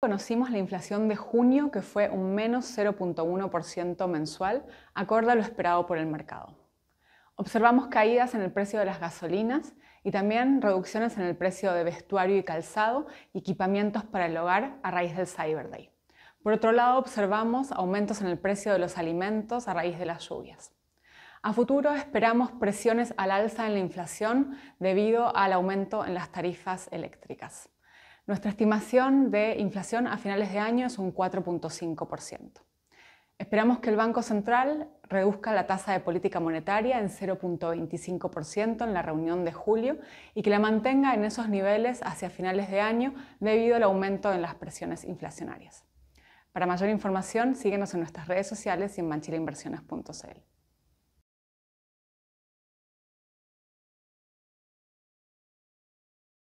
Conocimos la inflación de junio, que fue un menos 0.1% mensual, acorde a lo esperado por el mercado. Observamos caídas en el precio de las gasolinas y también reducciones en el precio de vestuario y calzado y equipamientos para el hogar a raíz del Cyber Day. Por otro lado, observamos aumentos en el precio de los alimentos a raíz de las lluvias. A futuro esperamos presiones al alza en la inflación debido al aumento en las tarifas eléctricas. Nuestra estimación de inflación a finales de año es un 4.5%. Esperamos que el Banco Central reduzca la tasa de política monetaria en 0.25% en la reunión de julio y que la mantenga en esos niveles hacia finales de año debido al aumento en las presiones inflacionarias. Para mayor información, síguenos en nuestras redes sociales y en manchilainversiones.cl.